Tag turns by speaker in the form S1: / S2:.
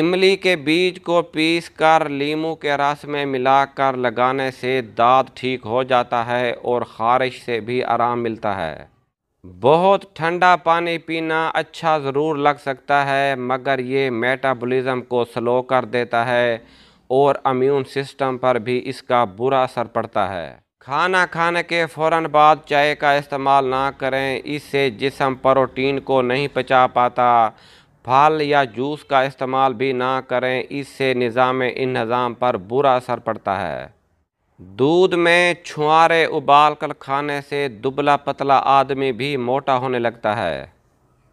S1: इमली के बीज को पीसकर नींबू के रस में मिलाकर लगाने से दाद ठीक हो जाता है और ख़ारिश से भी आराम मिलता है बहुत ठंडा पानी पीना अच्छा ज़रूर लग सकता है मगर ये मेटाबॉलिज़्म को स्लो कर देता है और अम्यून सिस्टम पर भी इसका बुरा असर पड़ता है खाना खाने के फ़ौर बाद चाय का इस्तेमाल ना करें इससे जिसम प्रोटीन को नहीं पचा पाता फल या जूस का इस्तेमाल भी ना करें इससे निज़ाम इन्हज़ाम पर बुरा असर पड़ता है दूध में छुआरे उबाल कर खाने से दुबला पतला आदमी भी मोटा होने लगता है